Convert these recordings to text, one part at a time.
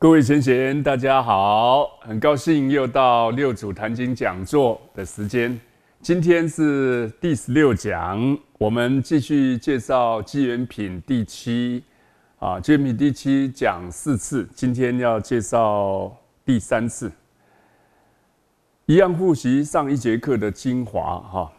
各位贤贤，大家好，很高兴又到六祖坛经讲座的时间。今天是第十六讲，我们继续介绍《机缘品》第七啊，《机缘品》第七讲四次，今天要介绍第三次，一样复习上一节课的精华哈。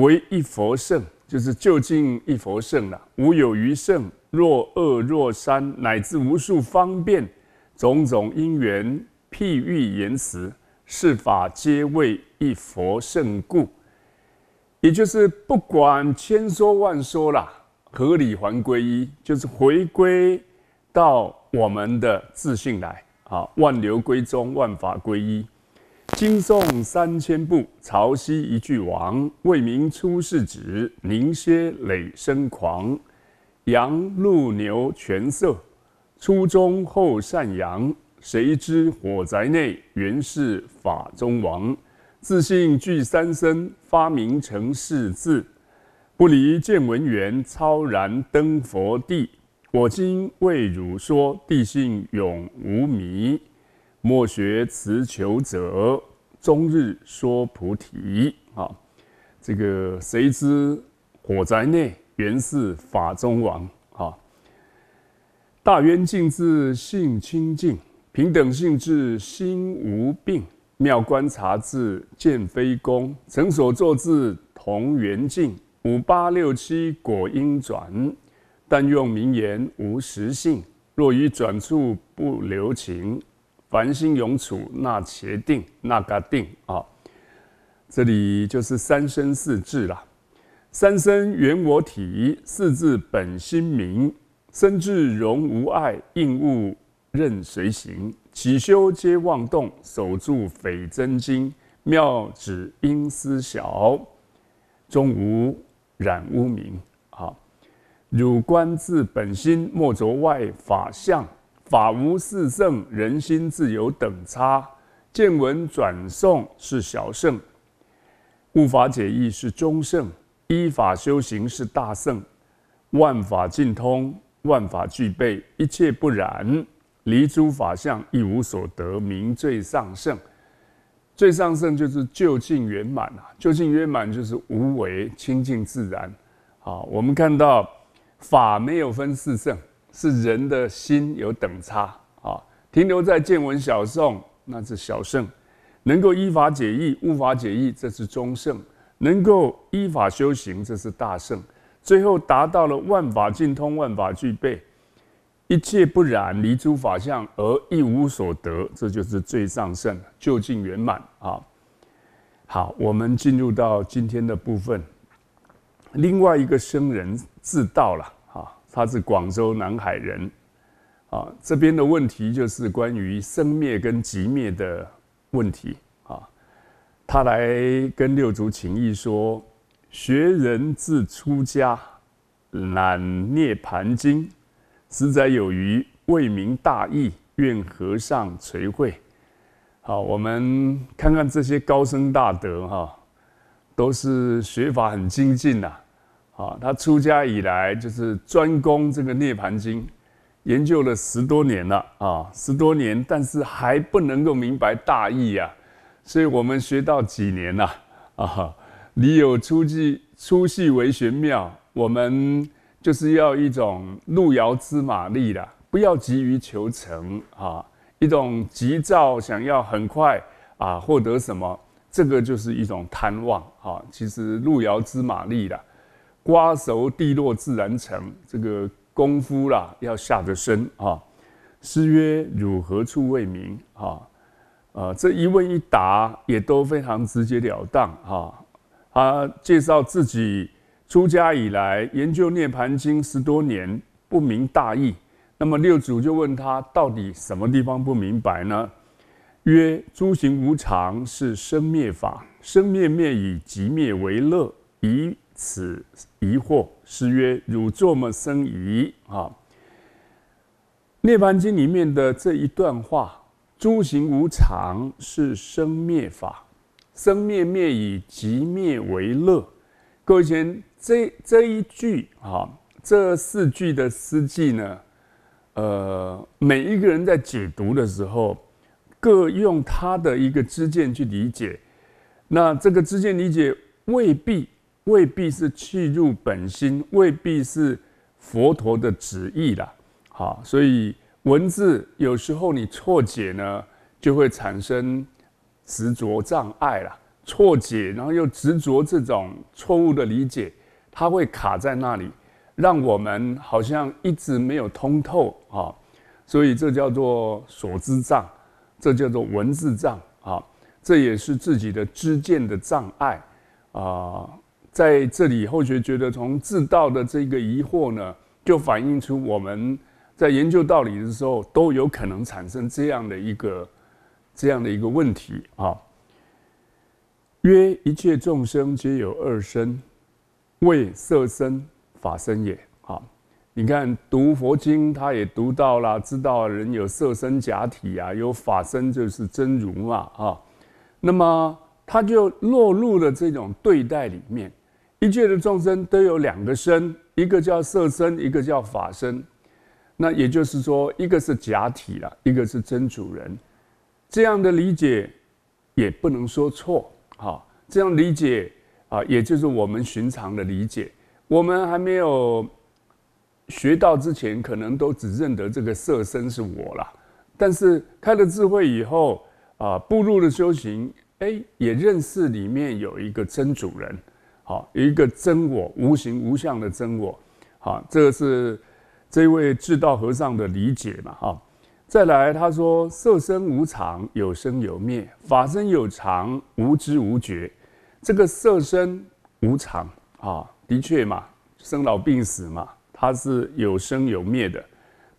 唯一佛圣，就是究竟一佛圣了，无有余圣，若二若三，乃至无数方便。种种因缘譬喻言辞，是法皆为一佛胜故。也就是不管千说万说啦，合理还归一，就是回归到我们的自信来啊！万流归宗，万法归一。经诵三千部，朝夕一句王。为民出世子，凝歇累生狂。羊鹿牛全色。初中后善扬，谁知火宅内原是法中王，自信具三身，发明成四字，不离见闻缘，超然登佛地。我今为汝说，地性永无迷，莫学辞求者，终日说菩提。啊，这个谁知火宅内原是法中王。大圆净智性清净，平等性智心无病，妙观察智见非功，成所作智同圆净。五八六七果因转，但用名言无实性。若于转处不留情，凡心永处那且定那嘎定啊！这里就是三生四智啦。三生缘我体，四智本心明。身智容无碍，应物任随行；起修皆妄动，守住匪真经。妙指因思晓，终无染污名。好，汝观自本心，莫着外法相。法无四圣，人心自有等差。见闻转诵是小圣，悟法解义是中圣，依法修行是大圣。万法尽通。万法俱备，一切不染，离诸法相，一无所得，名最上圣。最上圣就是究竟圆满啊！究竟圆满就是无为清净自然。啊，我们看到法没有分四圣，是人的心有等差啊。停留在见闻小圣，那是小圣；能够依法解义、悟法解义，这是中圣；能够依法修行，这是大圣。最后达到了万法尽通、万法俱备、一切不染、离诸法相而一无所得，这就是最上圣、究竟圆满啊！好，我们进入到今天的部分。另外一个僧人自到了啊，他是广州南海人啊。这边的问题就是关于生灭跟极灭的问题啊。他来跟六祖情意说。学人自出家，览《涅盘经》，十载有余，未明大义，愿和尚垂诲。好，我们看看这些高僧大德哈，都是学法很精进呐。啊，他出家以来就是专攻这个《涅盘经》，研究了十多年了啊，十多年，但是还不能够明白大意呀。所以我们学到几年呐？啊哈。你有出技出细为玄妙，我们就是要一种路遥知马力啦，不要急于求成啊，一种急躁想要很快啊获得什么，这个就是一种贪望啊。其实路遥知马力啦，瓜熟蒂落自然成，这个功夫啦要下得深啊。诗曰：“汝何处为民？”啊啊，这一问一答也都非常直截了当啊。他介绍自己出家以来研究《涅盘经》十多年，不明大义。那么六祖就问他，到底什么地方不明白呢？曰：诸行无常，是生灭法，生灭灭以即灭为乐，以此疑惑。是曰：汝作么生疑？啊，《涅盘经》里面的这一段话：诸行无常，是生灭法。生灭灭以极灭为乐，各位先这这一句啊，这四句的诗句呢，呃，每一个人在解读的时候，各用他的一个知见去理解，那这个知见理解未必未必是去入本心，未必是佛陀的旨意啦。好，所以文字有时候你错解呢，就会产生。执着障碍了，错解，然后又执着这种错误的理解，它会卡在那里，让我们好像一直没有通透啊。所以这叫做所知障，这叫做文字障啊。这也是自己的知见的障碍啊。在这里，后学觉得从自道的这个疑惑呢，就反映出我们在研究道理的时候，都有可能产生这样的一个。这样的一个问题啊，曰一切众生皆有二身，为色身、法身也啊。你看读佛经，他也读到了，知道人有色身假体啊，有法身就是真如嘛啊。那么他就落入了这种对待里面，一切的众生都有两个身，一个叫色身，一个叫法身。那也就是说，一个是假体了，一个是真主人。这样的理解也不能说错，哈，这样理解啊，也就是我们寻常的理解。我们还没有学到之前，可能都只认得这个色身是我了。但是开了智慧以后啊，步入了修行，哎，也认识里面有一个真主人，好，一个真我，无形无相的真我，好，这个是这位智道和尚的理解嘛，哈。再来，他说：“色身无常，有生有灭；法身有常，无知无觉。”这个色身无常啊，的确嘛，生老病死嘛，它是有生有灭的。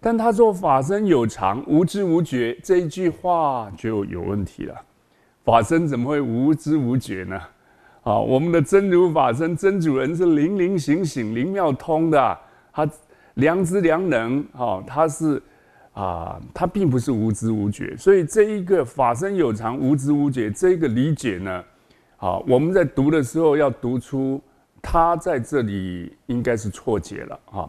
但他说法身有常，无知无觉这一句话就有问题了。法身怎么会无知无觉呢？啊，我们的真如法身，真主人是灵灵醒醒、灵妙通的，他良知良能，哈，他是。啊，它并不是无知无觉，所以这一个法身有常，无知无觉这个理解呢，好，我们在读的时候要读出它在这里应该是错解了哈。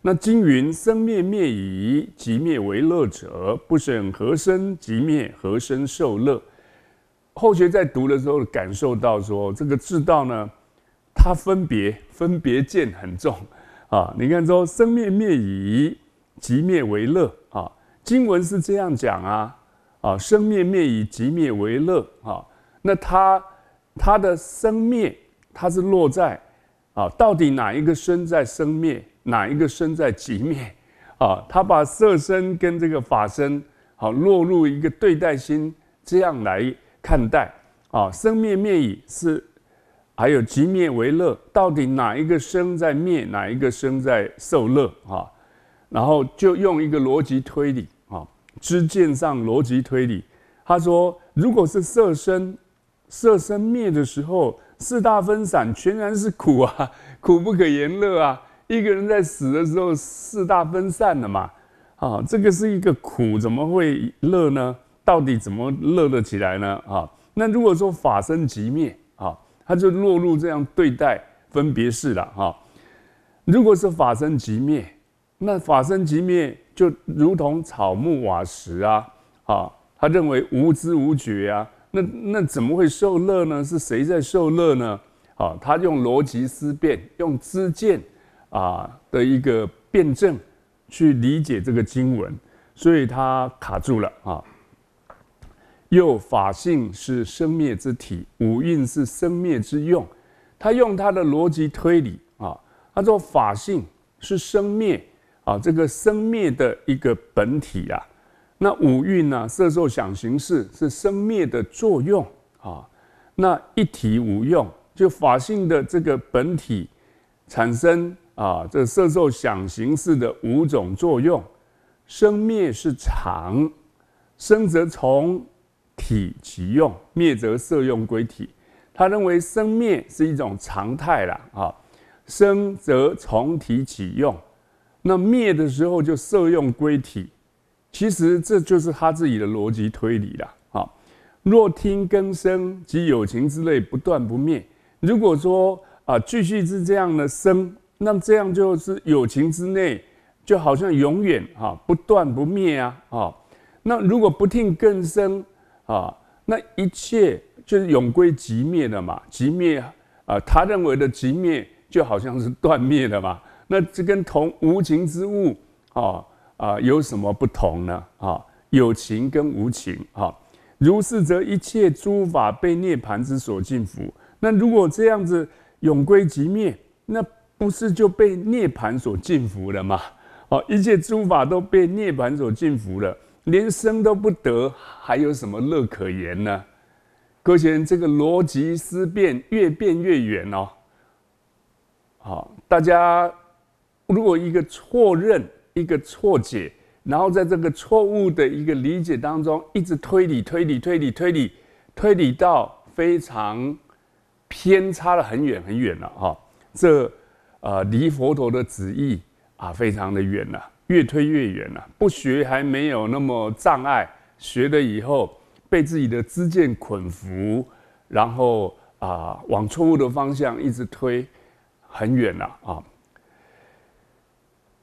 那经云：“生灭灭已，即灭为乐者，不审何生即灭，何生受乐。”后学在读的时候感受到说，这个智道呢，它分别分别见很重啊。你看说生灭灭已，即灭为乐。经文是这样讲啊，啊生灭灭以极灭为乐啊，那他他的生灭，他是落在啊，到底哪一个生在生灭，哪一个生在极灭啊？他把色身跟这个法身好落入一个对待心这样来看待啊，生灭灭以是还有极灭为乐，到底哪一个生在灭，哪一个生在受乐啊？然后就用一个逻辑推理。知见上逻辑推理，他说：“如果是色身，色身灭的时候，四大分散，全然是苦啊，苦不可言乐啊。一个人在死的时候，四大分散了嘛，啊，这个是一个苦，怎么会乐呢？到底怎么乐得起来呢？啊，那如果说法身即灭啊，他就落入这样对待分别是了哈。如果是法身即灭。”那法生即灭，就如同草木瓦石啊，啊，他认为无知无觉啊，那那怎么会受乐呢？是谁在受乐呢？啊，他用逻辑思辨，用知见啊的一个辩证去理解这个经文，所以他卡住了啊。又法性是生灭之体，五蕴是生灭之用，他用他的逻辑推理啊，他说法性是生灭。啊，这个生灭的一个本体啊，那五蕴啊，色受想行识是生灭的作用啊。那一体无用，就法性的这个本体产生啊，这色受想行识的五种作用，生灭是常，生则从体起用，灭则色用归体。他认为生灭是一种常态了啊，生则从体起用。那灭的时候就摄用归体，其实这就是他自己的逻辑推理了啊。若听更生及有情之类不断不灭，如果说啊继续是这样的生，那这样就是有情之内就好像永远啊不断不灭啊啊。那如果不听更生啊，那一切就是永归即灭的嘛。即灭啊，他认为的即灭就好像是断灭的嘛。那这跟同无情之物啊啊有什么不同呢？啊，有情跟无情啊。如是则一切诸法被涅盘之所禁服。那如果这样子永归极灭，那不是就被涅盘所禁服了吗？哦，一切诸法都被涅盘所禁服了，连生都不得，还有什么乐可言呢？各先生，这个逻辑思辨越变越远哦。好，大家。如果一个错认，一个错解，然后在这个错误的一个理解当中，一直推理、推理、推理、推理，推理到非常偏差了，很远很远了，哈，这呃离佛陀的旨意啊非常的远了，越推越远了。不学还没有那么障碍，学了以后被自己的知见捆缚，然后啊往错误的方向一直推，很远了啊。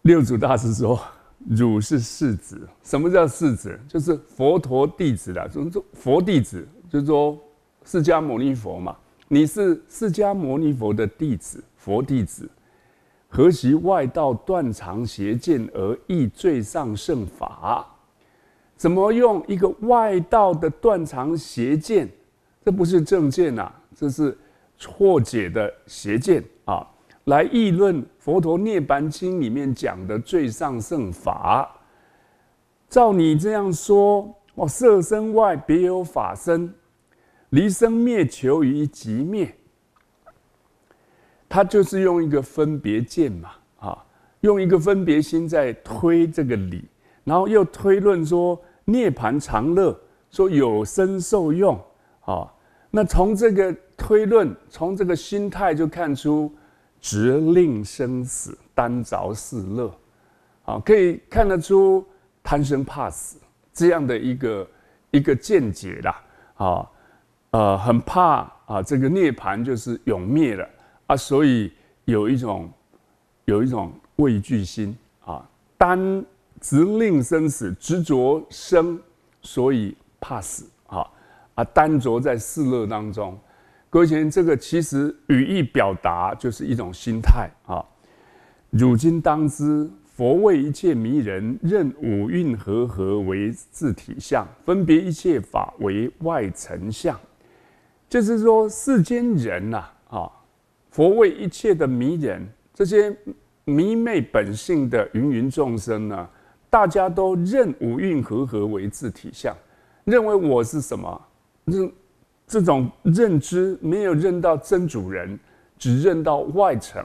六祖大师说：“汝是世子，什么叫世子？就是佛陀弟子啦，就是佛弟子，就是说释迦牟尼佛嘛，你是释迦牟尼佛的弟子，佛弟子，何习外道断常邪见而意最上圣法？怎么用一个外道的断常邪见？这不是正见呐，这是错解的邪见。”来议论《佛陀涅槃经》里面讲的最上圣法。照你这样说，哦，色身外别有法身，离生灭求于即灭。他就是用一个分别见嘛，啊，用一个分别心在推这个理，然后又推论说涅盘常乐，说有生受用，啊，那从这个推论，从这个心态就看出。执令生死，单着四乐，啊，可以看得出贪生怕死这样的一个一个见解啦，啊，呃，很怕啊，这个涅槃就是永灭了啊，所以有一种有一种畏惧心啊，单执令生死执着生，所以怕死啊，啊，单着在四乐当中。各位先生，这个其实语义表达就是一种心态啊。汝今当知，佛为一切迷人，任五蕴和合为自体相，分别一切法为外尘相。就是说，世间人呐，啊，佛为一切的迷人，这些迷昧本性的芸芸众生呢，大家都认五蕴和合为自体相，认为我是什么？认。这种认知没有认到真主人，只认到外层，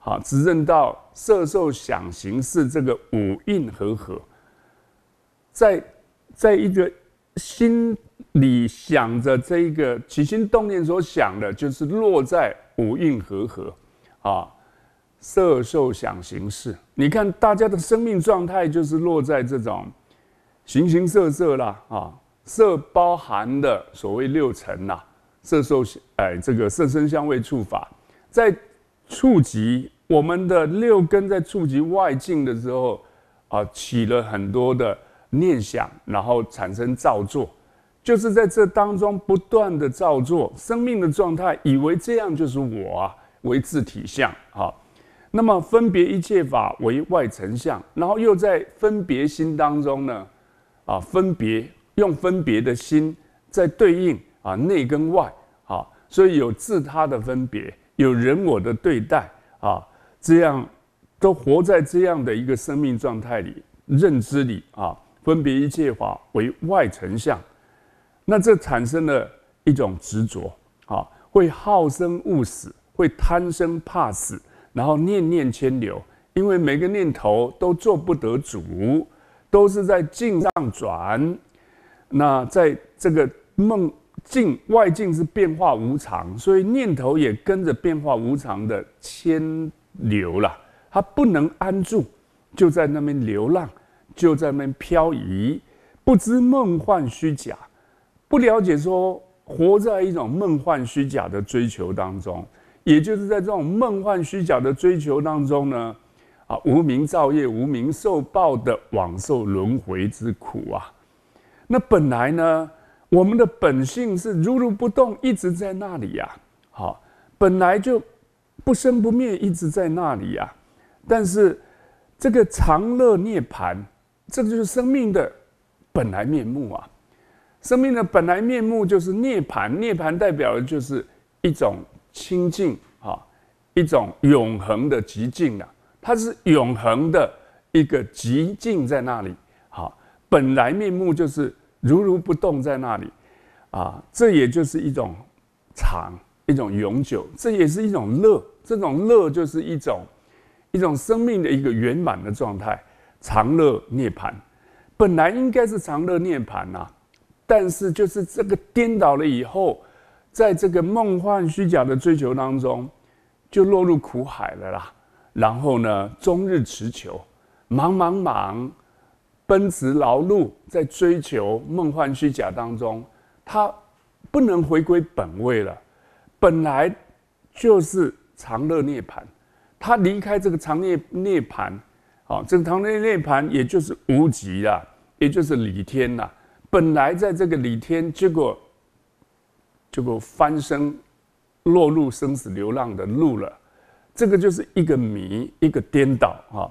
好，只认到色受想行识这个五蕴合合，在在一个心里想着这一个起心动念所想的，就是落在五蕴合合，啊，色受想行识。你看大家的生命状态，就是落在这种形形色色啦，啊。色包含的所谓六尘呐，色受哎这个色身香味触法，在触及我们的六根在触及外境的时候啊，起了很多的念想，然后产生造作，就是在这当中不断的造作生命的状态，以为这样就是我啊，为自体相啊，那么分别一切法为外尘相，然后又在分别心当中呢啊分别。用分别的心在对应啊，内跟外啊，所以有自他的分别，有人我的对待啊，这样都活在这样的一个生命状态里、认知里啊，分别一切法为外成相，那这产生了一种执着啊，会好生恶死，会贪生怕死，然后念念牵流，因为每个念头都做不得主，都是在境上转。那在这个梦境外境是变化无常，所以念头也跟着变化无常的牵流了，它不能安住，就在那边流浪，就在那边漂移，不知梦幻虚假，不了解说活在一种梦幻虚假的追求当中，也就是在这种梦幻虚假的追求当中呢，啊，无名造业、无名受报的往受轮回之苦啊。那本来呢，我们的本性是如如不动，一直在那里呀。好，本来就不生不灭，一直在那里呀。但是这个长乐涅盘，这个就是生命的本来面目啊。生命的本来面目就是涅盘，涅盘代表的就是一种清净啊，一种永恒的极境啊。它是永恒的一个极境在那里。好，本来面目就是。如如不动在那里，啊，这也就是一种常，一种永久，这也是一种乐，这种乐就是一种，一种生命的一个圆满的状态，常乐涅盘，本来应该是常乐涅盘呐，但是就是这个颠倒了以后，在这个梦幻虚假的追求当中，就落入苦海了啦。然后呢，终日持求，忙忙忙。奔驰劳碌，在追求梦幻虚假当中，他不能回归本位了。本来就是常乐涅盘，他离开这个常涅涅盘，啊，这个常涅涅盘也就是无极啦，也就是李天呐。本来在这个理天，结果结果翻身落入生死流浪的路了。这个就是一个迷，一个颠倒啊！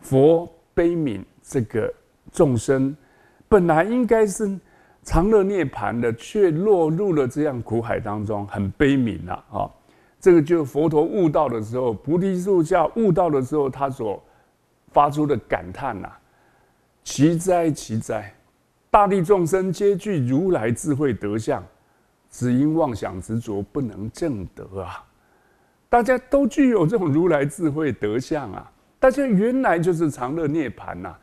佛悲悯这个。众生本来应该是长乐涅盘的，却落入了这样苦海当中，很悲悯呐！啊，这个就是佛陀悟道的时候，菩提树下悟道的时候，他所发出的感叹呐：奇哉奇哉，大地众生皆具如来智慧德相，只因妄想执着，不能证得啊！大家都具有这种如来智慧德相啊！大家原来就是常乐涅盘呐！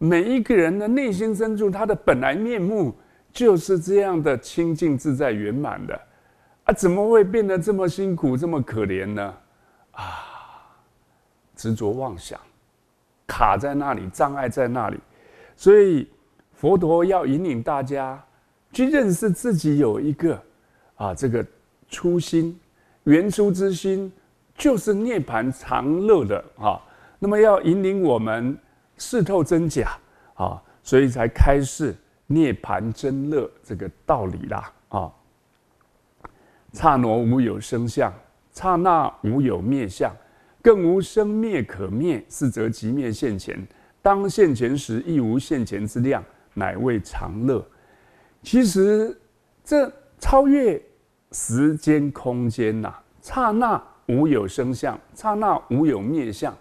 每一个人的内心深处，他的本来面目就是这样的清净自在圆满的，啊，怎么会变得这么辛苦、这么可怜呢？啊，执着妄想，卡在那里，障碍在那里，所以佛陀要引领大家去认识自己有一个啊，这个初心、原初之心，就是涅槃常乐的啊。那么要引领我们。试透真假，啊，所以才开示涅盘真乐这个道理啦，啊，刹那无有生相，刹那无有灭相，更无生灭可灭，是则即灭现前。当现前时，亦无现前之量，乃谓常乐。其实这超越时间空间呐，刹那无有生相，刹那无有灭相，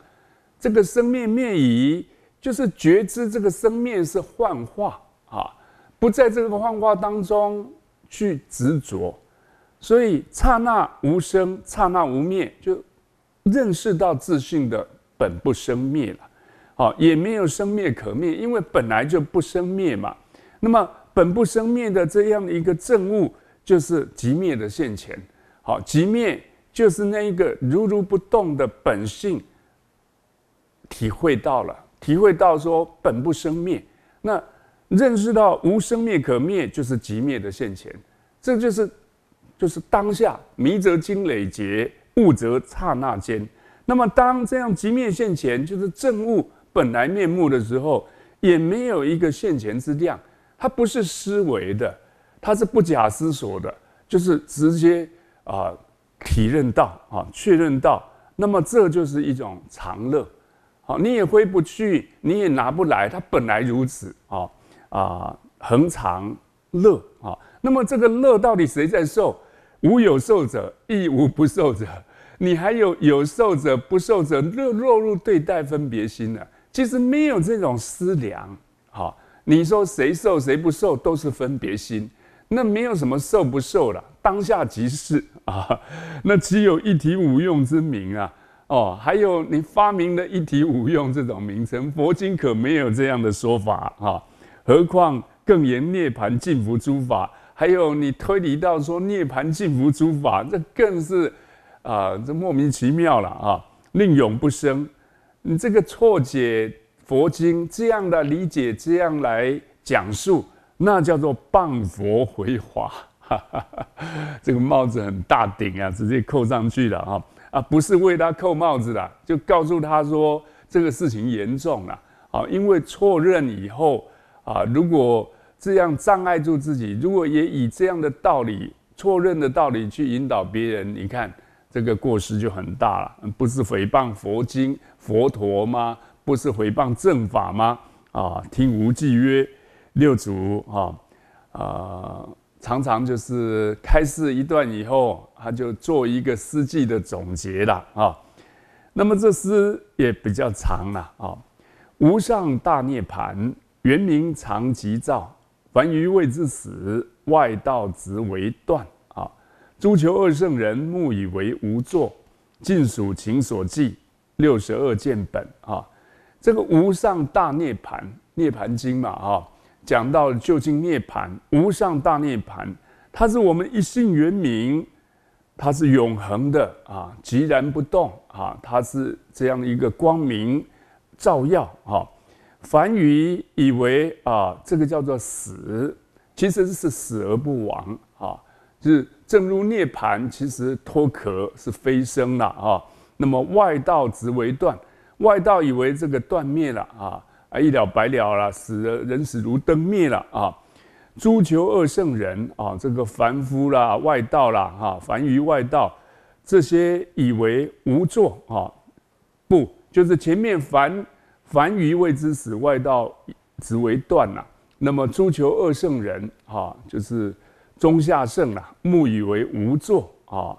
这个生灭灭已。就是觉知这个生灭是幻化啊，不在这个幻化当中去执着，所以刹那无生，刹那无灭，就认识到自性的本不生灭了。好，也没有生灭可灭，因为本来就不生灭嘛。那么本不生灭的这样的一个证悟，就是即灭的现前。好，即灭就是那一个如如不动的本性，体会到了。体会到说本不生灭，那认识到无生灭可灭，就是即灭的现前，这就是就是当下迷则惊累劫，悟则刹那间。那么当这样即灭现前，就是证悟本来面目的时候，也没有一个现前之量，它不是思维的，它是不假思索的，就是直接啊体认到啊确认到，那么这就是一种常乐。好，你也挥不去，你也拿不来，它本来如此啊啊，恒常乐啊。那么这个乐到底谁在受？无有受者，亦无不受者。你还有有受者、不受者，落入对待分别心呢？其实没有这种思量。好，你说谁受谁不受，都是分别心。那没有什么受不受了，当下即是啊。那岂有一体无用之名啊。哦，还有你发明的一体五用”这种名称，佛经可没有这样的说法啊！何况更言涅槃净福诸法，还有你推理到说涅槃净福诸法，这更是啊，这莫名其妙了啊！令永不生，你这个错解佛经，这样的理解，这样来讲述，那叫做棒佛回话，这个帽子很大顶啊，直接扣上去了啊！啊，不是为他扣帽子啦，就告诉他说这个事情严重了啊，因为错认以后啊，如果这样障碍住自己，如果也以这样的道理错认的道理去引导别人，你看这个过失就很大了。不是诽谤佛经、佛陀吗？不是诽谤正法吗？啊，听无忌曰六祖啊啊，常常就是开示一段以后。他就做一个诗偈的总结了啊，那么这诗也比较长了啊。无上大涅槃，原名常吉照，凡愚未知死，外道直为断啊。诸求二圣人，目以为无作，尽属情所寄。六十二见本啊，这个无上大涅槃，《涅槃经》嘛啊，讲到究竟涅槃，无上大涅槃，它是我们一性原名。它是永恒的啊，寂然不动啊，它是这样一个光明照耀啊。凡愚以为啊，这个叫做死，其实是死而不亡啊，就是正如涅槃，其实脱壳是飞升了啊。那么外道直为断，外道以为这个断灭了啊，啊一了百了了，死了人死如灯灭了啊。诸求二圣人啊，这个凡夫啦、外道啦，哈，凡于外道，这些以为无作啊，不，就是前面凡凡于未知死，外道只为断呐。那么诸求二圣人啊，就是中下圣呐，目以为无作啊，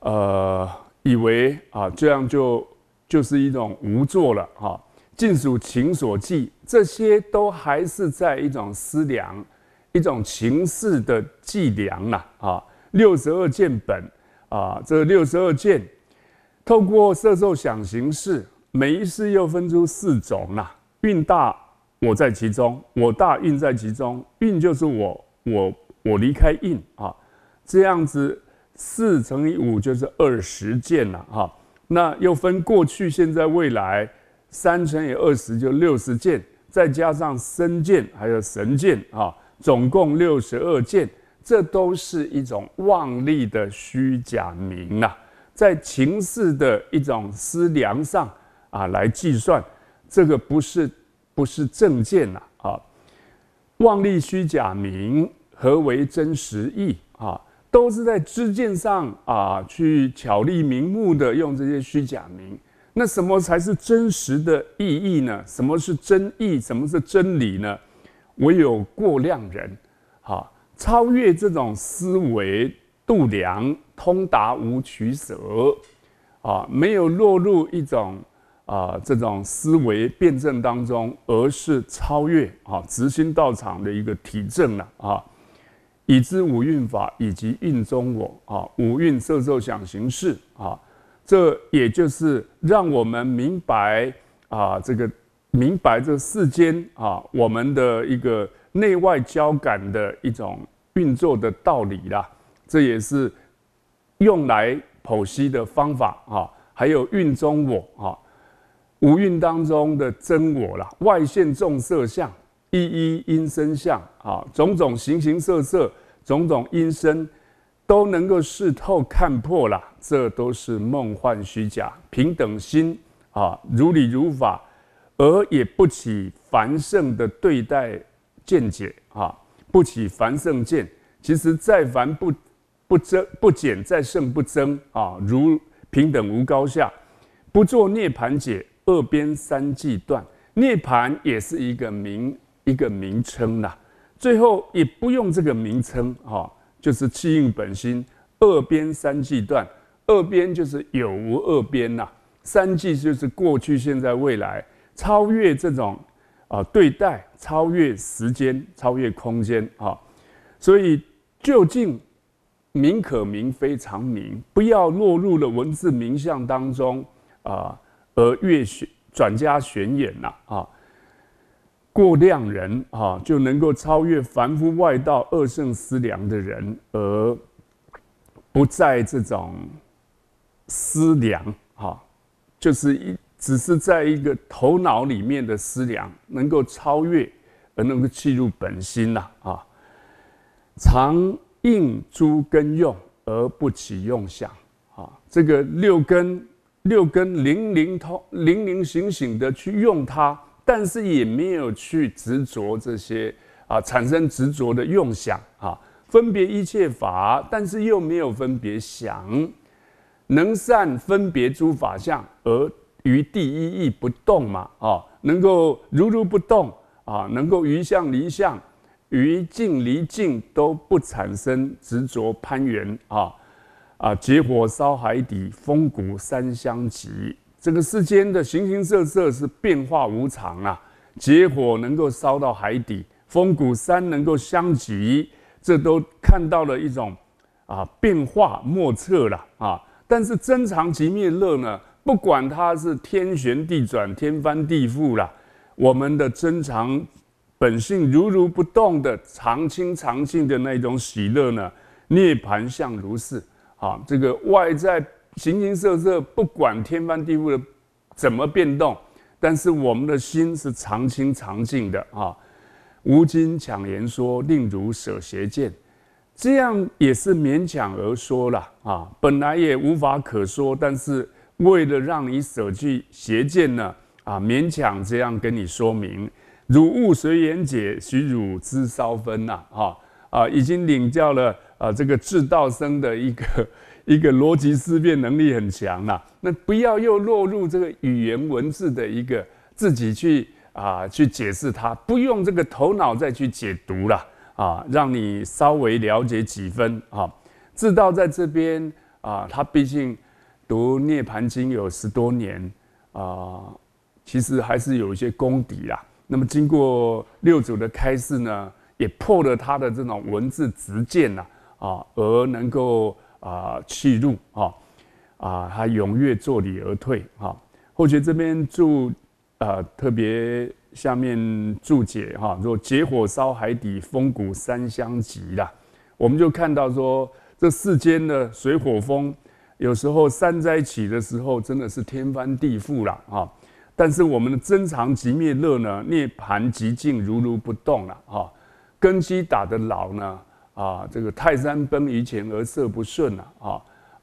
呃，以为啊，这样就就是一种无作了哈。尽属情所寄，这些都还是在一种思量。一种情势的计量啦，啊，六十二件本啊，这六十二件，透过色受想形式，每一式又分出四种啦，运大我在其中，我大运在其中，运就是我，我我离开运啊，这样子四乘以五就是二十件了哈，那又分过去、现在、未来，三乘以二十就六十件，再加上身件还有神件啊。总共六十二件，这都是一种妄利的虚假名啊，在情势的一种思量上啊来计算，这个不是不是证件呐啊，妄利虚假名何为真实意啊？都是在知见上啊去巧立名目的用这些虚假名，那什么才是真实的意义呢？什么是真意？什么是真理呢？唯有过量人，哈，超越这种思维度量，通达无取舍，啊，没有落入一种啊这种思维辩证当中，而是超越啊，执行道场的一个体证了啊。已知五蕴法以及蕴中我啊，五蕴色受想行识啊，这也就是让我们明白啊，这个。明白这世间啊，我们的一个内外交感的一种运作的道理啦，这也是用来剖析的方法啊。还有运中我啊，五运当中的真我啦，外现众色相，一一阴身相啊，种种形形色色，种种阴身。都能够视透看破了，这都是梦幻虚假。平等心啊，如理如法。而也不起繁盛的对待见解啊，不起繁盛见。其实再繁不不增不减，再盛不增啊，如平等无高下，不做涅盘解，二边三际断。涅盘也是一个名一个名称呐，最后也不用这个名称哈，就是气应本心。二边三际断，二边就是有无二边呐，三际就是过去、现在、未来。超越这种啊对待，超越时间，超越空间啊，所以究竟名可名非常名，不要落入了文字名相当中啊，而越选转加玄眼呐啊，过量人啊就能够超越凡夫外道恶圣思量的人，而不在这种思量啊，就是一。只是在一个头脑里面的思量，能够超越，而能够契入本心呐啊！常应诸根用而不起用想啊！这个六根六根灵灵通灵灵醒醒的去用它，但是也没有去执着这些啊，产生执着的用想啊！分别一切法，但是又没有分别想，能善分别诸法相而。于第一意不动嘛，啊，能够如如不动啊，能够于相离相，于境离境都不产生执着攀缘啊，啊，结火烧海底，风鼓三相集，这个世间的形形色色是变化无常啊，结火能够烧到海底，风鼓三能够相集，这都看到了一种啊变化莫测了啊，但是真常及灭乐呢？不管它是天旋地转、天翻地覆啦，我们的真常本性如如不动的常清常静的那种喜乐呢？涅盘相如是啊，这个外在形形色色，不管天翻地覆的怎么变动，但是我们的心是常清常静的啊。无京强言说，令如舍邪见，这样也是勉强而说了啊，本来也无法可说，但是。为了让你舍去邪见呢，啊，勉强这样跟你说明，汝勿随言解，许汝知稍分呐，哈啊，已经领教了啊，这个智道生的一个 一个逻辑思辨能力很强呐，那不要又落入这个语言文字的一个自己去啊去解释它，不用这个头脑再去解读了啊，让你稍微了解几分啊，智道在这边啊，他毕竟。读《涅盘经》有十多年啊，其实还是有一些功底啦。那么经过六祖的开示呢，也破了他的这种文字执见呐，啊，而能够啊弃入啊，啊，他踊跃坐礼而退哈。后学这边注啊，特别下面注解哈，说“结火烧海底，风鼓三相集”啦，我们就看到说这世间的水火风。有时候山灾起的时候，真的是天翻地覆了啊！但是我们的真常即灭乐呢，涅盘即静，如如不动了啊！根基打得牢呢啊，这个泰山崩于前而色不顺了啊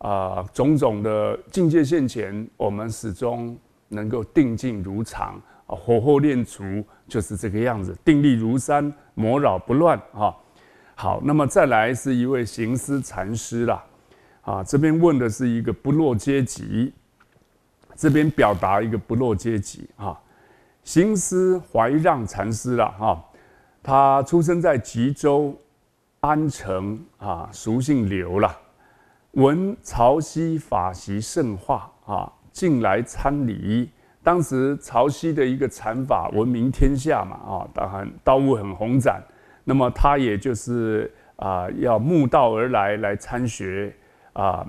啊！种种的境界线前，我们始终能够定静如常啊，火候练足就是这个样子，定力如山，魔扰不乱啊！好，那么再来是一位行思禅师了。啊，这边问的是一个不落阶级，这边表达一个不落阶级啊。行思怀让禅师了哈，他出生在吉州安城啊，俗姓刘了。闻潮汐法席圣化啊，近来参礼。当时潮汐的一个禅法闻名天下嘛啊，当然道务很宏展。那么他也就是啊，要慕道而来，来参学。啊，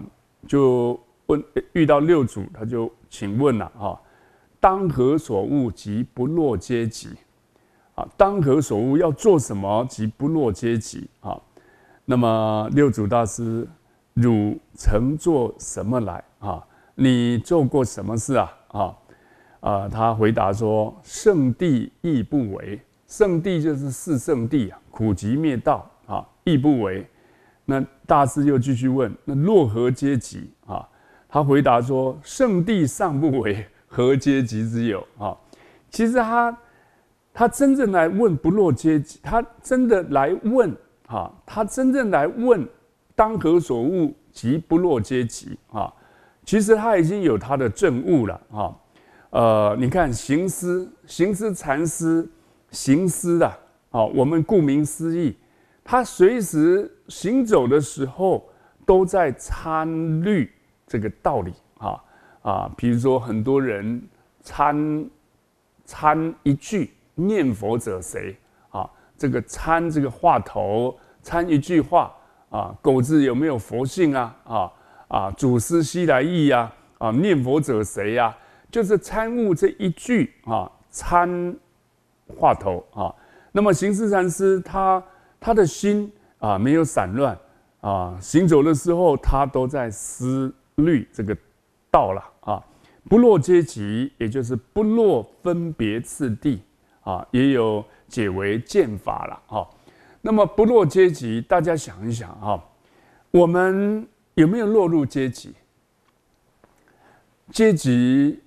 就问遇到六祖，他就请问了啊：当何所恶即不落阶级啊当何所恶要做什么即不落阶级啊那么六祖大师，汝曾做什么来啊？你做过什么事啊？啊啊，他回答说：圣地亦不为。圣地就是四圣地啊，苦集灭道啊，亦不为。那大师又继续问：“那若何阶级啊？”他回答说：“圣地尚不为何阶级之有啊？”其实他他真正来问不落阶级，他真的来问啊，他真正来问当何所悟及不落阶级啊？其实他已经有他的证悟了啊。呃，你看行思，行思禅师，行思的啊，我们顾名思义。他随时行走的时候，都在参虑这个道理啊啊，比如说很多人参参一句“念佛者谁”啊，这个参这个话头，参一句话啊，“狗子有没有佛性啊”啊啊，“祖师西来意呀”啊，“念佛者谁呀”，就是参悟这一句啊，参话头啊。那么行思禅师他。他的心啊，没有散乱啊，行走的时候他都在思虑这个道了啊，不落阶级，也就是不落分别次第啊，也有解为剑法了哈。那么不落阶级，大家想一想哈，我们有没有落入阶级？阶级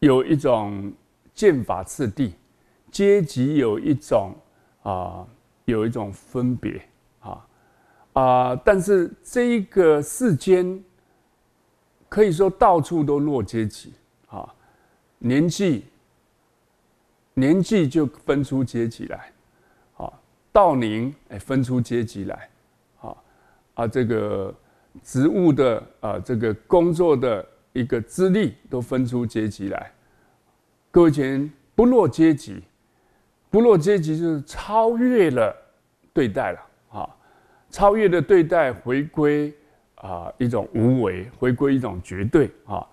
有一种剑法次第，阶级有一种啊。有一种分别，啊啊！但是这一个世间，可以说到处都落阶级，啊，年纪，年纪就分出阶级来，啊，到龄哎分出阶级来，啊啊！这个职务的啊，这个工作的一个资历都分出阶级来，各位请不落阶级。不落阶级就是超越了对待了啊，超越的对待回归啊一种无为，回归一种绝对啊。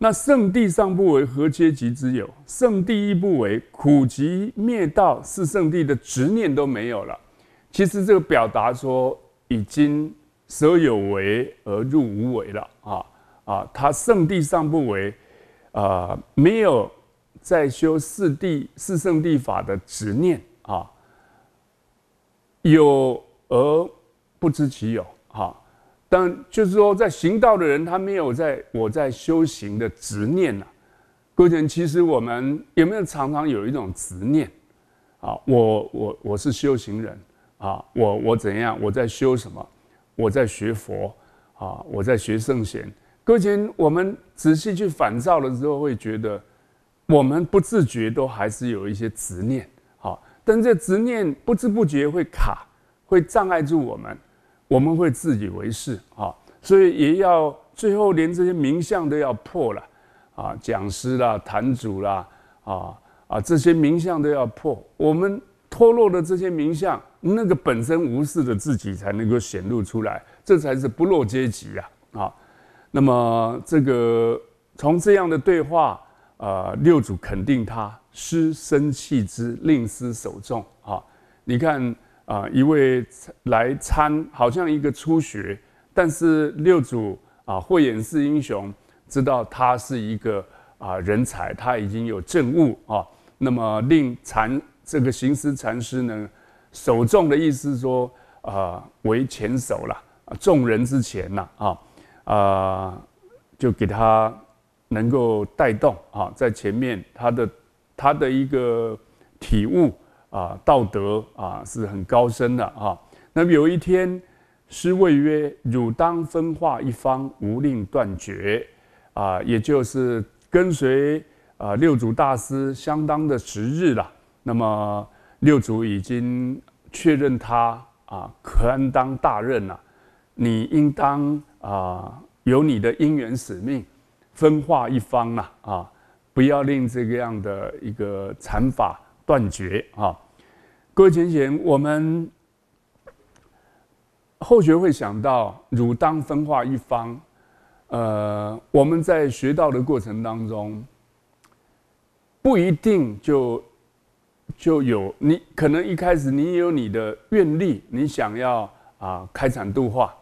那圣地上不为何阶级之有，圣地亦不为苦集灭道是圣地的执念都没有了。其实这个表达说已经舍有为而入无为了啊啊，它圣地上不为啊没有。在修四地四圣地法的执念啊，有而不知其有哈。但就是说，在行道的人，他没有在我在修行的执念呐。各位，其实我们有没有常常有一种执念啊？我我我是修行人啊，我我怎样？我在修什么？我在学佛啊？我在学圣贤？各位，我们仔细去反照了之后，会觉得。我们不自觉都还是有一些执念，好，但这执念不知不觉会卡，会障碍住我们，我们会自以为是，哈，所以也要最后连这些名相都要破了，啊，讲师啦、坛主啦，啊啊，这些名相都要破，我们脱落的这些名相，那个本身无事的自己才能够显露出来，这才是不落阶级呀，啊，那么这个从这样的对话。呃，六祖肯定他，师生气之，令师首众啊。你看啊，一位来参，好像一个初学，但是六祖啊，慧眼是英雄，知道他是一个啊人才，他已经有证悟啊。那么令禅这个行思禅师呢，首众的意思说啊，为前首了，众人之前呐啊啊，就给他。能够带动啊，在前面他的他的一个体悟啊，道德啊是很高深的啊。那么有一天，师谓曰：“汝当分化一方，无令断绝啊。”也就是跟随啊六祖大师相当的时日了。那么六祖已经确认他啊，可当大任了。你应当啊，有你的因缘使命。分化一方嘛，啊，不要令这个样的一个禅法断绝啊！各位同贤，我们后学会想到汝当分化一方。呃，我们在学道的过程当中，不一定就就有你可能一开始你有你的愿力，你想要啊开展度化，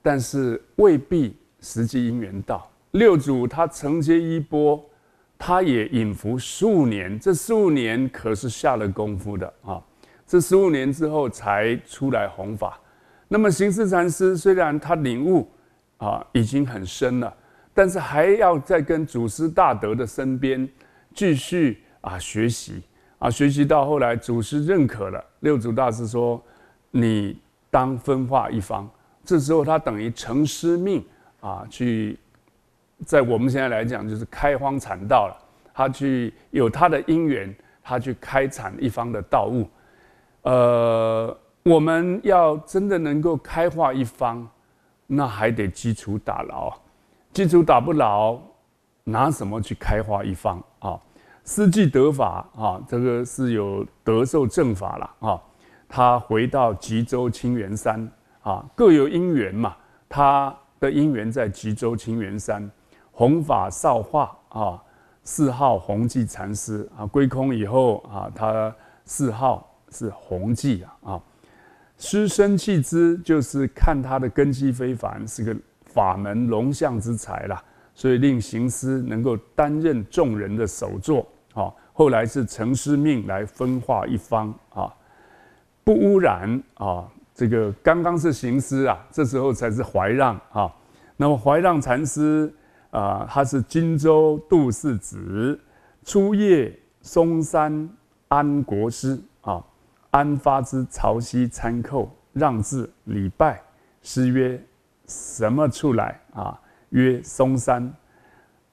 但是未必实际因缘到。六祖他承接衣钵，他也隐伏数年，这数年可是下了功夫的啊。这十五年之后才出来弘法。那么行思禅师虽然他领悟啊已经很深了，但是还要再跟祖师大德的身边继续啊学习啊学习。到后来祖师认可了，六祖大师说：“你当分化一方。”这时候他等于承师命啊去。在我们现在来讲，就是开荒产道了。他去有他的因缘，他去开产一方的道物。呃，我们要真的能够开化一方，那还得基础打牢。基础打不牢，拿什么去开化一方啊？师季得法啊，这个是有得受正法了啊。他回到吉州青源山啊，各有因缘嘛。他的因缘在吉州青源山。弘法少化啊，四号弘济禅师啊。归空以后啊，他四号是弘济啊。啊，师生弃之，就是看他的根基非凡，是个法门龙象之才啦，所以令行师能够担任众人的首座啊。后来是成师命来分化一方啊，不污染啊。这个刚刚是行师啊，这时候才是怀让啊。那么怀让禅师。啊，他是荆州杜氏子，初夜嵩山安国师啊，安发之潮汐参寇，让至礼拜，师曰：什么出来啊？曰嵩山。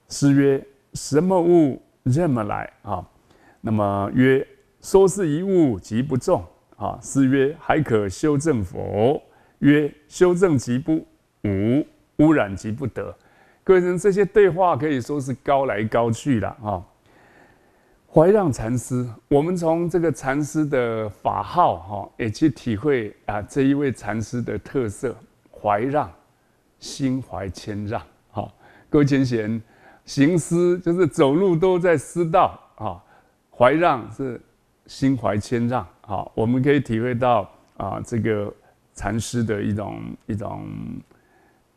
师曰：什么物这么来啊？那么曰：说是一物即不重啊。师曰：还可修正否？曰：修正即不无污染即不得。所以这些对话可以说是高来高去了啊。怀让禅师，我们从这个禅师的法号哈，也去体会啊这一位禅师的特色。怀让，心怀谦让啊。位贤贤行思就是走路都在思道啊。怀让是心怀谦让啊，我们可以体会到啊这个禅师的一种一种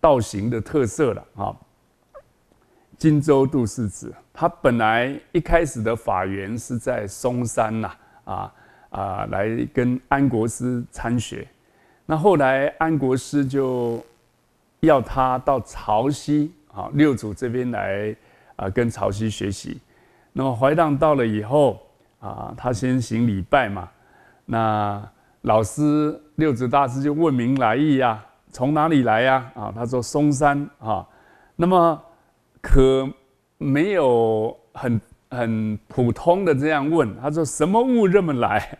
道行的特色了啊。荆州杜氏子，他本来一开始的法源是在嵩山呐，啊啊，来跟安国师参学，那后来安国师就要他到潮汐啊六祖这边来啊，跟潮汐学习。那么怀让到了以后啊，他先行礼拜嘛，那老师六祖大师就问明来意呀，从哪里来呀？啊，他说嵩山啊，那么。可没有很很普通的这样问，他说什么物这么来？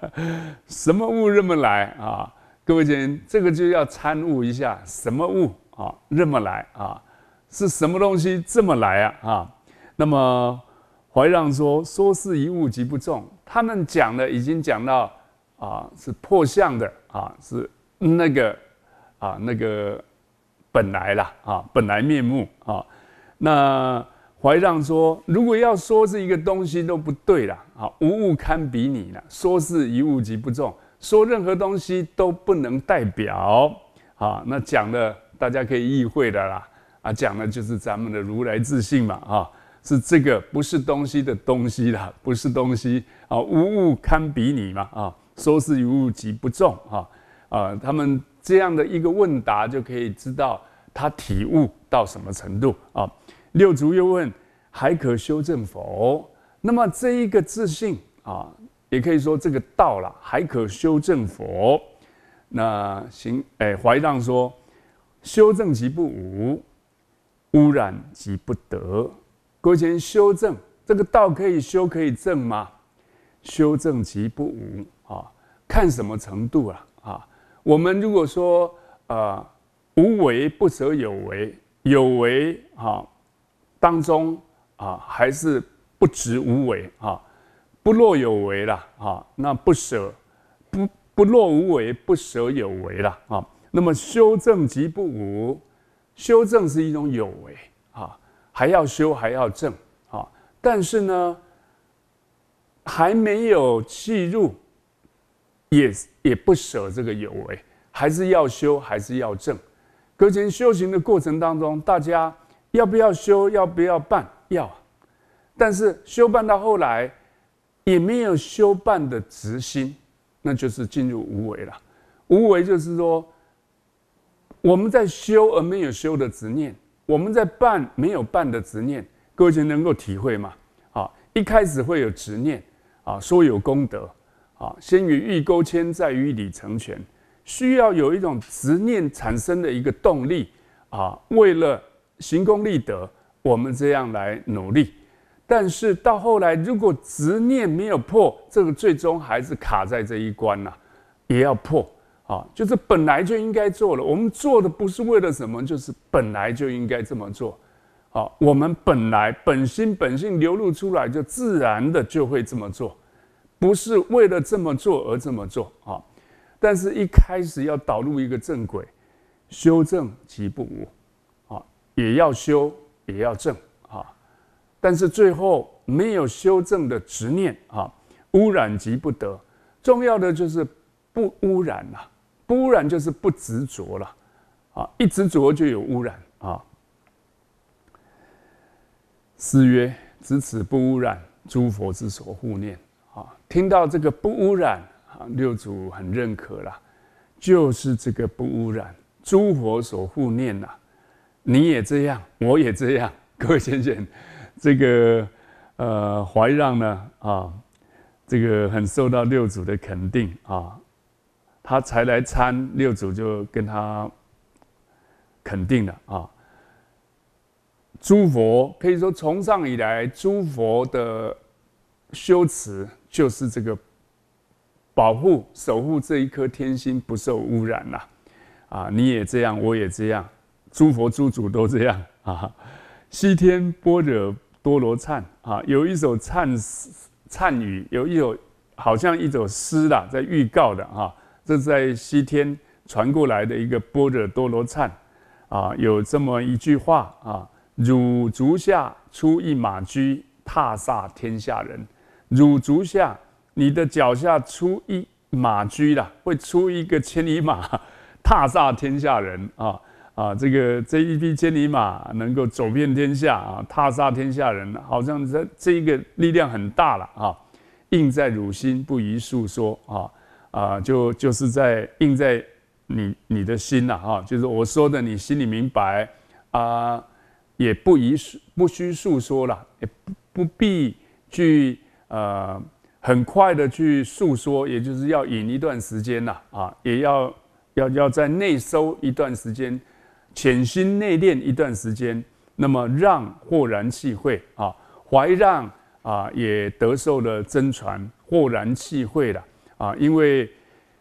什么物这么来啊？各位姐，这个就要参悟一下，什么物啊这么来啊？是什么东西这么来啊？啊？那么怀让说说是一物即不中。他们讲的已经讲到啊是破相的啊是那个啊那个本来了啊本来面目啊。那怀让说：“如果要说是一个东西都不对了啊，无物堪比拟了，说是一物即不重，说任何东西都不能代表啊。那讲的大家可以意会的啦啊，讲的就是咱们的如来自信嘛啊，是这个不是东西的东西了，不是东西啊，无物堪比拟嘛啊，说是一物即不重啊啊，他们这样的一个问答就可以知道他体悟到什么程度啊。”六祖又问：“还可修正否？”那么这一个自信啊，也可以说这个道了，还可修正否？那行，哎，怀让说：“修正即不无，污染即不得。”国贤修正这个道可以修可以正吗？修正即不无啊，看什么程度了啊？我们如果说啊，无为不舍有为，有为啊。当中啊，还是不执无为啊，不落有为啦啊，那不舍不不落无为，不舍有为啦啊。那么修正即不无，修正是一种有为啊，还要修还要正啊。但是呢，还没有弃入，也也不舍这个有为，还是要修还是要正。格前修行的过程当中，大家。要不要修？要不要办？要但是修办到后来，也没有修办的执心，那就是进入无为了。无为就是说，我们在修而没有修的执念，我们在办没有办的执念。各位能能够体会吗？啊，一开始会有执念啊，说有功德啊，先于欲钩牵，在于理成全，需要有一种执念产生的一个动力啊，为了。行功立德，我们这样来努力。但是到后来，如果执念没有破，这个最终还是卡在这一关了，也要破啊！就是本来就应该做了，我们做的不是为了什么，就是本来就应该这么做啊！我们本来本心本性流露出来，就自然的就会这么做，不是为了这么做而这么做啊！但是一开始要导入一个正轨，修正不步。也要修，也要正啊，但是最后没有修正的执念啊，污染即不得。重要的就是不污染了，不污染就是不执着了啊，一执着就有污染啊。诗曰：知此不污染，诸佛之所护念。啊，听到这个不污染啊，六祖很认可了，就是这个不污染，诸佛所护念呐。你也这样，我也这样，各位先生，这个呃，怀让呢啊，这个很受到六祖的肯定啊，他才来参六祖就跟他肯定了啊。诸佛可以说从上以来，诸佛的修持就是这个保护、守护这一颗天心不受污染呐。啊，你也这样，我也这样。诸佛诸祖都这样 啊！西天般若多罗赞啊，有一首赞赞语，有一首好像一首诗啦，在预告的哈，这是在西天传过来的一个般若多罗赞啊，有这么一句话啊：汝足下出一马驹，踏煞天下人；汝足下你的脚下出一马驹啦，会出一个千里马，踏煞天下人啊！啊，这个这一匹千里马能够走遍天下啊，踏杀天下人，好像这这一个力量很大了啊！印在汝心，不宜诉说啊啊，就就是在印在你你的心了啊，就是我说的，你心里明白啊，也不宜不需诉说了，也不不必去呃很快的去诉说，也就是要隐一段时间了啊，也要要要在内收一段时间。潜心内练一段时间，那么让豁然气会啊，怀让啊也得受了真传，豁然气会了啊，因为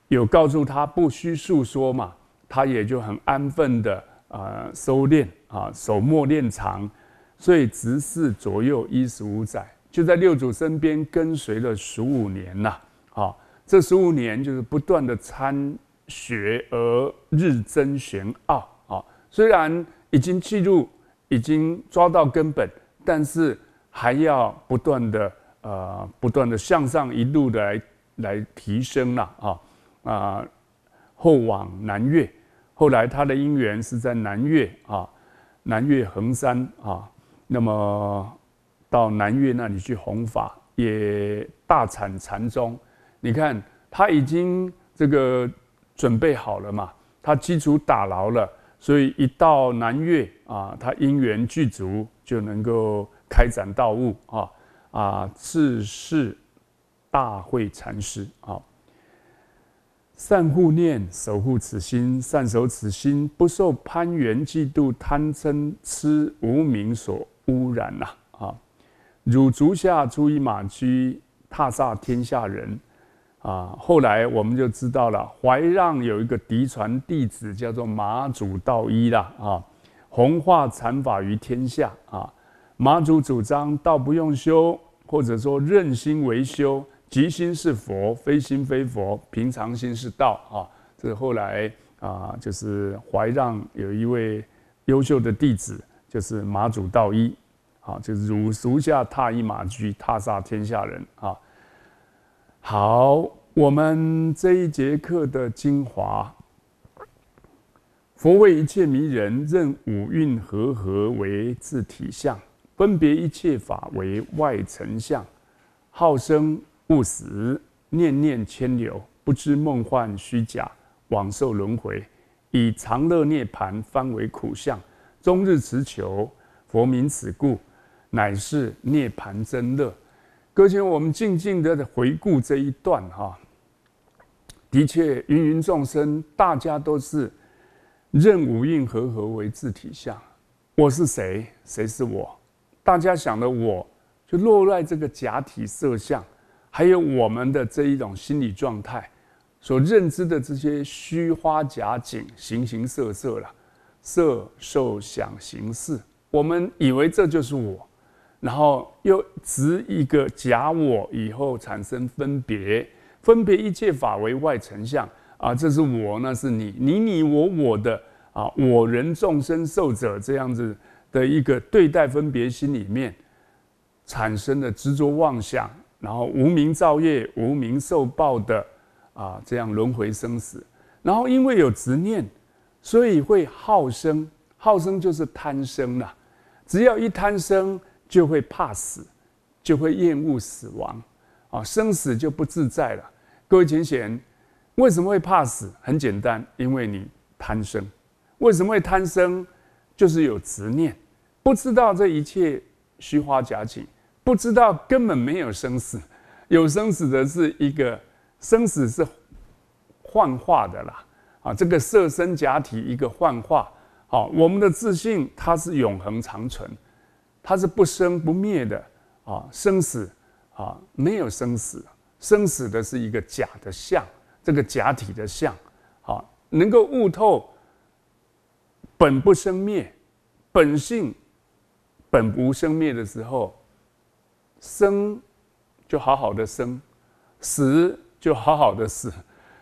有告诉他不需述说嘛，他也就很安分的啊收炼啊守默练长，所以直视左右一十五载，就在六祖身边跟随了十五年呐啊，这十五年就是不断的参学而日增玄奥。虽然已经记录，已经抓到根本，但是还要不断的呃，不断的向上一路的来来提升啦啊啊，后往南越，后来他的因缘是在南越啊，南越衡山啊，那么到南越那里去弘法，也大产禅宗。你看他已经这个准备好了嘛，他基础打牢了。所以一到南岳啊，他因缘具足，就能够开展道悟啊啊，自是大会禅师啊，善护念，守护此心，善守此心，不受攀缘、嫉妒、贪嗔、痴、无名所污染呐啊！汝足下诸一马驹，踏煞天下人。啊，后来我们就知道了，怀让有一个嫡传弟子叫做马祖道一啦，啊，弘化禅法于天下啊。马祖主张道不用修，或者说任心为修，即心是佛，非心非佛，平常心是道啊。这后来啊，就是怀让有一位优秀的弟子，就是马祖道一啊，就是如足下踏一马驹，踏杀天下人啊。好，我们这一节课的精华。佛为一切迷人，任五蕴和合为自体相，分别一切法为外成相，好生勿死，念念牵流，不知梦幻虚假，往受轮回，以长乐涅盘方为苦相，终日持求，佛名此故，乃是涅盘真乐。各位，我们静静的回顾这一段哈，的确，芸芸众生，大家都是任五蕴和合为自体相。我是谁？谁是我？大家想的我，就落在这个假体色相，还有我们的这一种心理状态所认知的这些虚花假景，形形色色了，色、受、想、行、识，我们以为这就是我。然后又执一个假我，以后产生分别，分别一切法为外成相啊，这是我，那是你，你你我我的啊，我人众生受者这样子的一个对待分别心里面产生的执着妄想，然后无名造业，无名受报的啊，这样轮回生死。然后因为有执念，所以会好生，好生就是贪生了，只要一贪生。就会怕死，就会厌恶死亡，啊，生死就不自在了。各位同学，为什么会怕死？很简单，因为你贪生。为什么会贪生？就是有执念，不知道这一切虚花假景，不知道根本没有生死，有生死的是一个生死是幻化的啦。啊，这个色身假体一个幻化。好，我们的自信它是永恒长存。它是不生不灭的啊，生死啊没有生死，生死的是一个假的相，这个假体的相，啊，能够悟透本不生灭，本性本无生灭的时候，生就好好的生，死就好好的死，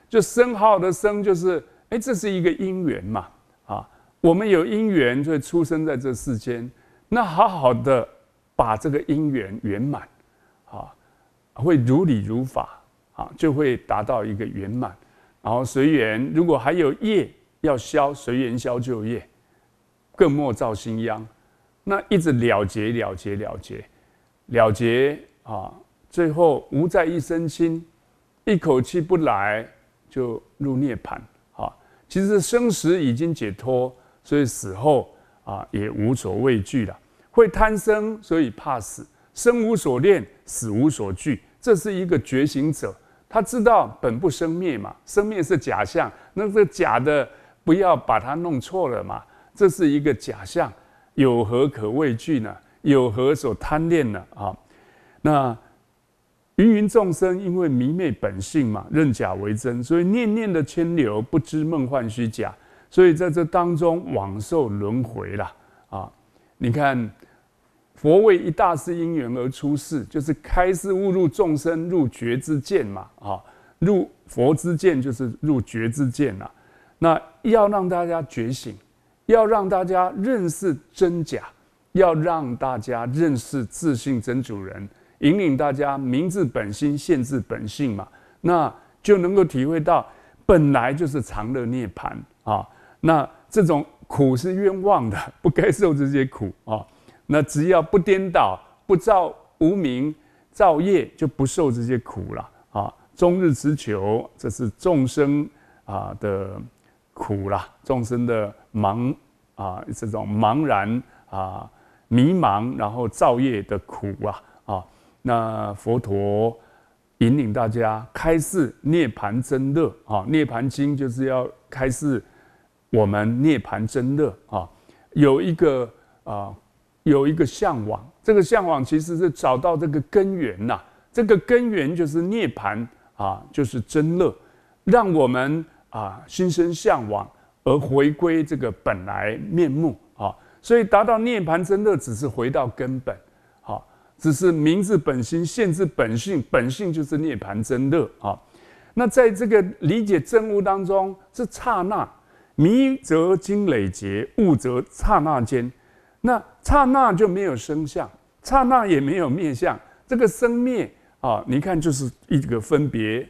就生好的生就是哎这是一个因缘嘛啊，我们有因缘就出生在这世间。那好好的把这个因缘圆满，啊，会如理如法啊，就会达到一个圆满，然后随缘。如果还有业要消，随缘消就业，更莫造新殃。那一直了结了结了结了结啊，最后无在一身轻，一口气不来就入涅盘啊。其实生时已经解脱，所以死后。啊，也无所畏惧了。会贪生，所以怕死；生无所恋，死无所惧。这是一个觉醒者，他知道本不生灭嘛，生灭是假象。那这假的，不要把它弄错了嘛。这是一个假象，有何可畏惧呢？有何所贪恋呢？啊，那芸芸众生因为迷昧本性嘛，认假为真，所以念念的牵流，不知梦幻虚假。所以在这当中，往受轮回了啊！你看，佛为一大事因缘而出世，就是开示悟入众生入觉之见嘛啊！入佛之见就是入觉之见了。那要让大家觉醒，要让大家认识真假，要让大家认识自信真主人，引领大家明自本心，现自本性嘛，那就能够体会到本来就是常乐涅槃啊！那这种苦是冤枉的，不该受这些苦啊！那只要不颠倒，不造无名造业，就不受这些苦了啊！终日持求，这是众生啊的苦啦，众生的茫啊，这种茫然啊、迷茫，然后造业的苦啊啊！那佛陀引领大家开示涅盘真乐啊，《涅盘经》就是要开示。我们涅槃真乐啊，有一个啊，有一个向往。这个向往其实是找到这个根源呐。这个根源就是涅槃啊，就是真乐，让我们啊心生向往而回归这个本来面目啊。所以达到涅槃真乐，只是回到根本，好，只是明治本心，现制本性，本性就是涅槃真乐啊。那在这个理解真悟当中，是刹那。迷则金累劫，悟则刹那间。那刹那就没有生相，刹那也没有灭相。这个生灭啊，你看就是一个分别，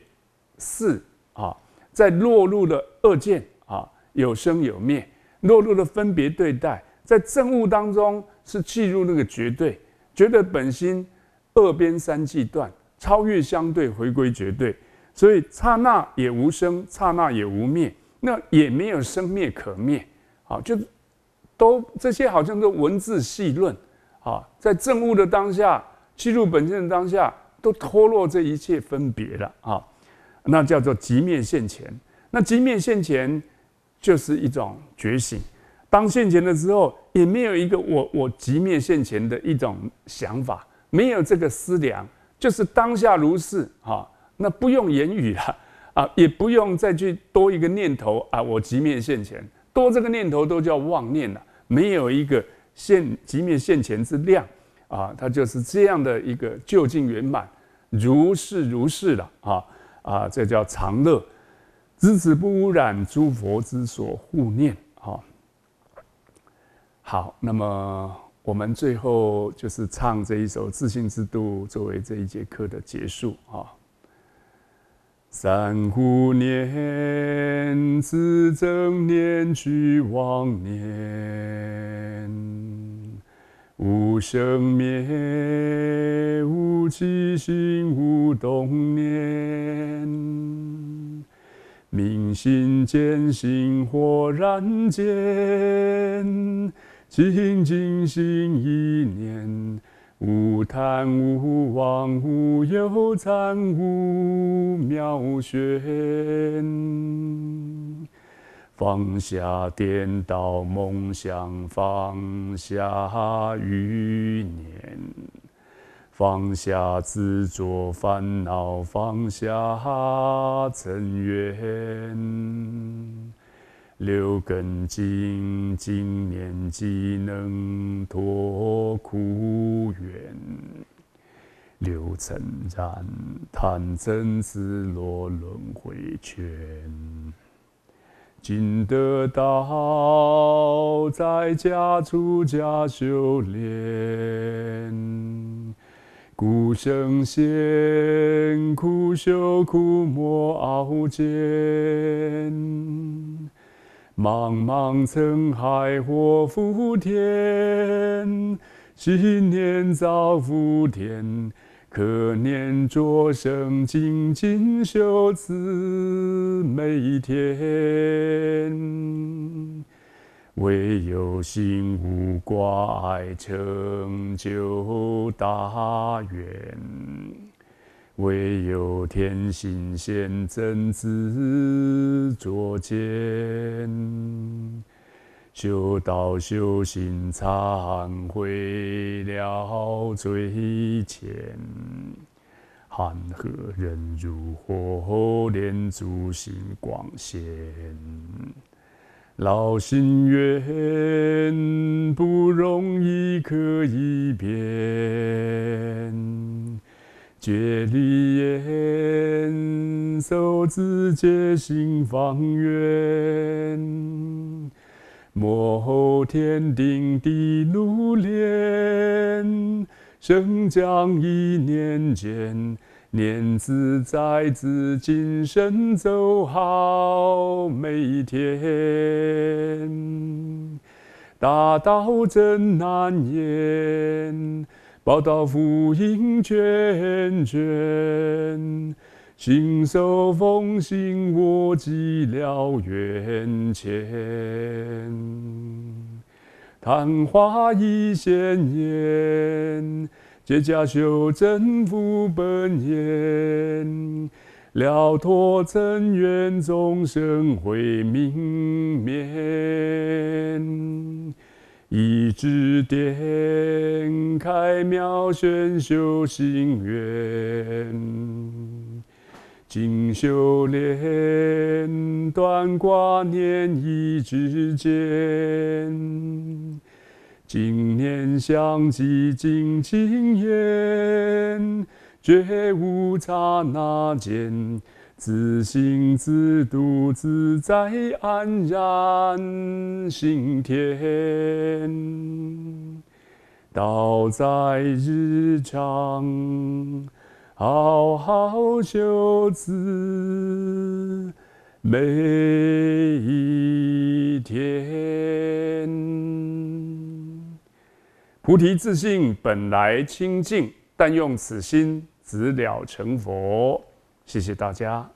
是啊，在落入了二见啊，有生有灭，落入了分别对待。在正悟当中是进入那个绝对，觉得本心，二边三际断，超越相对，回归绝对。所以刹那也无生，刹那也无灭。那也没有生灭可灭，啊，就都这些好像都文字细论，啊，在政悟的当下，记入本性的当下，都脱落这一切分别了啊，那叫做极灭现前。那极灭现前，就是一种觉醒。当现前的时候，也没有一个我我极灭现前的一种想法，没有这个思量，就是当下如是啊，那不用言语了。啊，也不用再去多一个念头啊！我即灭现前，多这个念头都叫妄念了。没有一个现即灭现前之量啊，它就是这样的一个究竟圆满，如是如是了啊啊，这叫常乐，知此不染诸佛之所护念。啊。好，那么我们最后就是唱这一首《自信之度》作为这一节课的结束啊。三五年，自证年，俱忘年。无生灭，无起心，无动念；明心见性，火然间，清净心一念。无贪无妄无有贪无妙玄，放下颠倒梦想，放下余念，放下执着烦恼，放下尘缘。六根清净念即能脱苦源；六尘染，贪嗔痴落轮回圈。尽得道，在家出家修炼；故生仙，苦修苦磨熬煎。茫茫尘海或福田，心念造福田。可念众生精进修持每天，唯有心无挂碍，成就大愿。唯有天心先真，自作见；修道修行忏悔了罪前，含何人如火，炼烛心光现。老心愿不容易可以变。觉力延守自戒心方远，莫后天定地怒炼，生将一念间，念自在自今生走好每一天。大道真难言。宝刀福音娟娟，信手风行握迹了缘浅，昙花一现艳，结痂修真复本源，了脱尘缘，众生会明灭。一指点开妙玄修心缘，精修炼断挂念一指间，净年相继净心眼，绝无刹那间。自性自度自在，安然心田。道在日常，好好修持每一天。菩提自性本来清净，但用此心，直了成佛。谢谢大家。